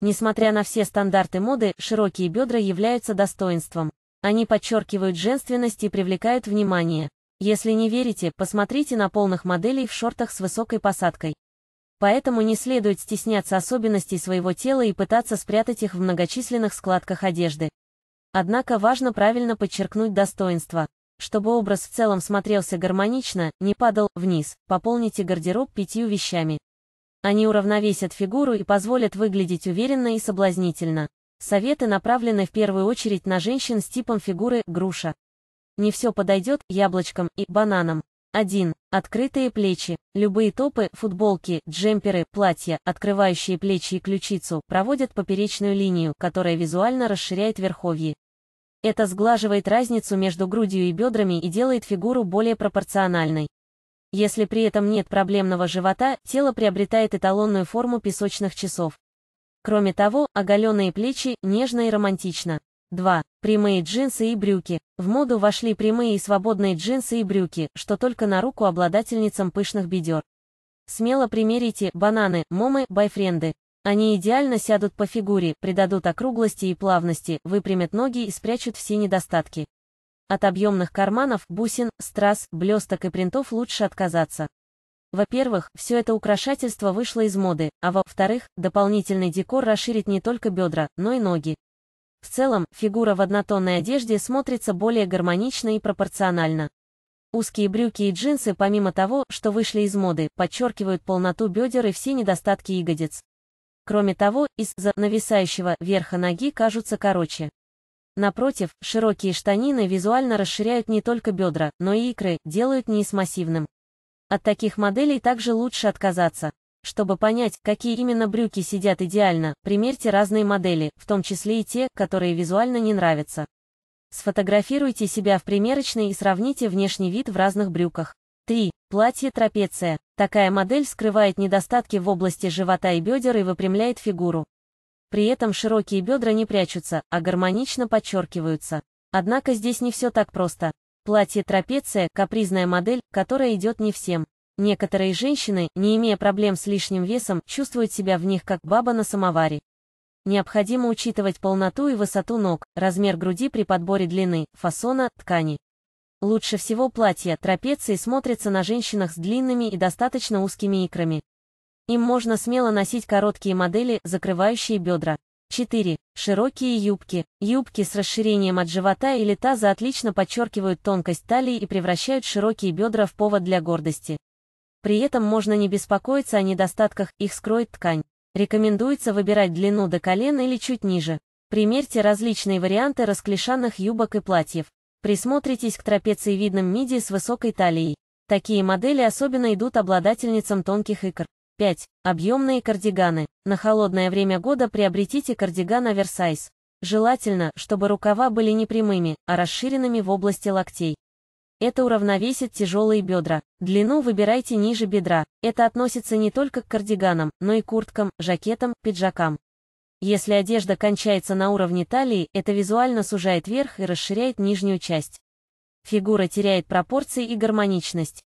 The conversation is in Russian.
Несмотря на все стандарты моды, широкие бедра являются достоинством. Они подчеркивают женственность и привлекают внимание. Если не верите, посмотрите на полных моделей в шортах с высокой посадкой. Поэтому не следует стесняться особенностей своего тела и пытаться спрятать их в многочисленных складках одежды. Однако важно правильно подчеркнуть достоинства, Чтобы образ в целом смотрелся гармонично, не падал вниз, пополните гардероб пятью вещами. Они уравновесят фигуру и позволят выглядеть уверенно и соблазнительно. Советы направлены в первую очередь на женщин с типом фигуры «груша». Не все подойдет яблочкам и бананам. 1. Открытые плечи. Любые топы, футболки, джемперы, платья, открывающие плечи и ключицу, проводят поперечную линию, которая визуально расширяет верховье. Это сглаживает разницу между грудью и бедрами и делает фигуру более пропорциональной. Если при этом нет проблемного живота, тело приобретает эталонную форму песочных часов. Кроме того, оголенные плечи, нежно и романтично. 2. Прямые джинсы и брюки. В моду вошли прямые и свободные джинсы и брюки, что только на руку обладательницам пышных бедер. Смело примерите бананы, момы, байфренды. Они идеально сядут по фигуре, придадут округлости и плавности, выпрямят ноги и спрячут все недостатки. От объемных карманов, бусин, страз, блесток и принтов лучше отказаться. Во-первых, все это украшательство вышло из моды, а во-вторых, дополнительный декор расширит не только бедра, но и ноги. В целом, фигура в однотонной одежде смотрится более гармонично и пропорционально. Узкие брюки и джинсы, помимо того, что вышли из моды, подчеркивают полноту бедер и все недостатки ягодиц. Кроме того, из-за нависающего верха ноги кажутся короче. Напротив, широкие штанины визуально расширяют не только бедра, но и икры, делают низ массивным. От таких моделей также лучше отказаться. Чтобы понять, какие именно брюки сидят идеально, примерьте разные модели, в том числе и те, которые визуально не нравятся. Сфотографируйте себя в примерочной и сравните внешний вид в разных брюках. 3. Платье-трапеция. Такая модель скрывает недостатки в области живота и бедер и выпрямляет фигуру. При этом широкие бедра не прячутся, а гармонично подчеркиваются. Однако здесь не все так просто. Платье-трапеция – капризная модель, которая идет не всем. Некоторые женщины, не имея проблем с лишним весом, чувствуют себя в них как баба на самоваре. Необходимо учитывать полноту и высоту ног, размер груди при подборе длины, фасона, ткани. Лучше всего платье трапеции смотрится на женщинах с длинными и достаточно узкими икрами. Им можно смело носить короткие модели, закрывающие бедра. 4. Широкие юбки. Юбки с расширением от живота или таза отлично подчеркивают тонкость талии и превращают широкие бедра в повод для гордости. При этом можно не беспокоиться о недостатках, их скроет ткань. Рекомендуется выбирать длину до колен или чуть ниже. Примерьте различные варианты расклешанных юбок и платьев. Присмотритесь к трапециевидным миди с высокой талией. Такие модели особенно идут обладательницам тонких икр. 5. Объемные кардиганы. На холодное время года приобретите кардиган оверсайз. Желательно, чтобы рукава были не прямыми, а расширенными в области локтей. Это уравновесит тяжелые бедра. Длину выбирайте ниже бедра. Это относится не только к кардиганам, но и курткам, жакетам, пиджакам. Если одежда кончается на уровне талии, это визуально сужает верх и расширяет нижнюю часть. Фигура теряет пропорции и гармоничность.